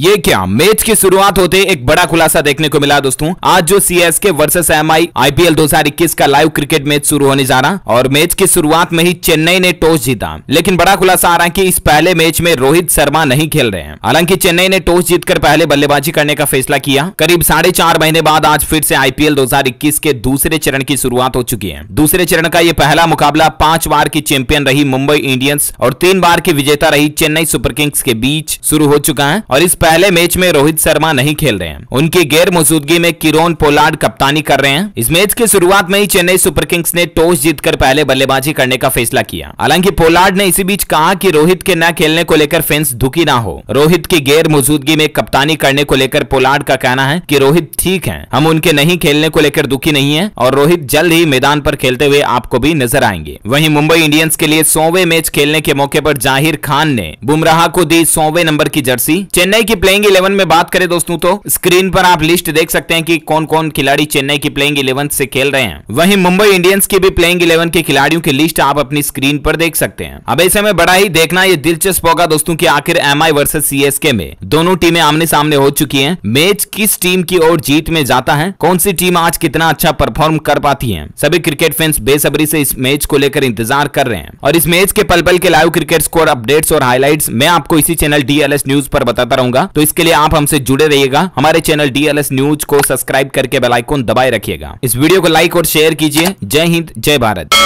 ये क्या मैच की शुरुआत होते एक बड़ा खुलासा देखने को मिला दोस्तों आज जो C S K versus M I IPL इक्कीस का लाइव क्रिकेट मैच शुरू होने जा रहा और मैच की शुरुआत में ही चेन्नई ने टॉस जीता लेकिन बड़ा खुलासा आ रहा है कि इस पहले मैच में रोहित शर्मा नहीं खेल रहे हैं हालांकि चेन्नई ने टॉस जीतकर पहले बल्लेबाजी करने का फैसला किया करीब साढ़े चार महीने बाद आज फिर से आईपीएल इक्कीस के दूसरे चरण की शुरुआत हो चुकी है दूसरे चरण का ये पहला मुकाबला पांच बार की चैंपियन रही मुंबई इंडियंस और तीन बार की विजेता रही चेन्नई सुपरकिंग्स के बीच शुरू हो चुका है और इस पहले मैच में रोहित शर्मा नहीं खेल रहे हैं उनकी गैर मौजूदगी में किरोन पोलार्ड कप्तानी कर रहे हैं इस मैच की शुरुआत में ही चेन्नई सुपर किंग्स ने टॉस जीतकर पहले बल्लेबाजी करने का फैसला किया हालांकि पोलार्ड ने इसी बीच कहा कि रोहित के न खेलने को लेकर फैंस दुखी ना हो रोहित की गैर मौजूदगी में कप्तानी करने को लेकर पोलार्ड का कहना है की रोहित ठीक है हम उनके नहीं खेलने को लेकर दुखी नहीं है और रोहित जल्द ही मैदान पर खेलते हुए आपको भी नजर आएंगे वहीं मुंबई इंडियंस के लिए सौवे मैच खेलने के मौके पर जाहिर खान ने बुमराह को दी सौवे नंबर की जर्सी चेन्नई की प्लेइंग इलेवन में बात करें दोस्तों तो स्क्रीन पर आप लिस्ट देख सकते हैं कि कौन कौन खिलाड़ी चेन्नई की प्लेइंग इलेवन से खेल रहे हैं वहीं मुंबई इंडियंस की भी प्लेइंग इलेवन के खिलाड़ियों की लिस्ट आप अपनी स्क्रीन पर देख सकते हैं अब ऐसे में बड़ा ही देखना ये दिलचस्प होगा दोस्तों की आखिर एम आई वर्सेज सीएसके में दोनों टीमें आमने सामने हो चुकी है मैच किस टीम की ओर जीत में जाता है कौन सी टीम आज कितना अच्छा परफॉर्म कर पाती है सभी क्रिकेट फैंस बेसब्री से इस मैच को लेकर इंतजार कर रहे हैं और इस मैच के पल पल के लाइव क्रिकेट स्कोर अपडेट्स और हाईलाइट्स मैं आपको इसी चैनल डीएलएस न्यूज पर बताता रहूंगा होगा तो इसके लिए आप हमसे जुड़े रहिएगा हमारे चैनल डीएलएस न्यूज को सब्सक्राइब करके बेलाइकोन दबाए रखिएगा इस वीडियो को लाइक और शेयर कीजिए जय हिंद जय भारत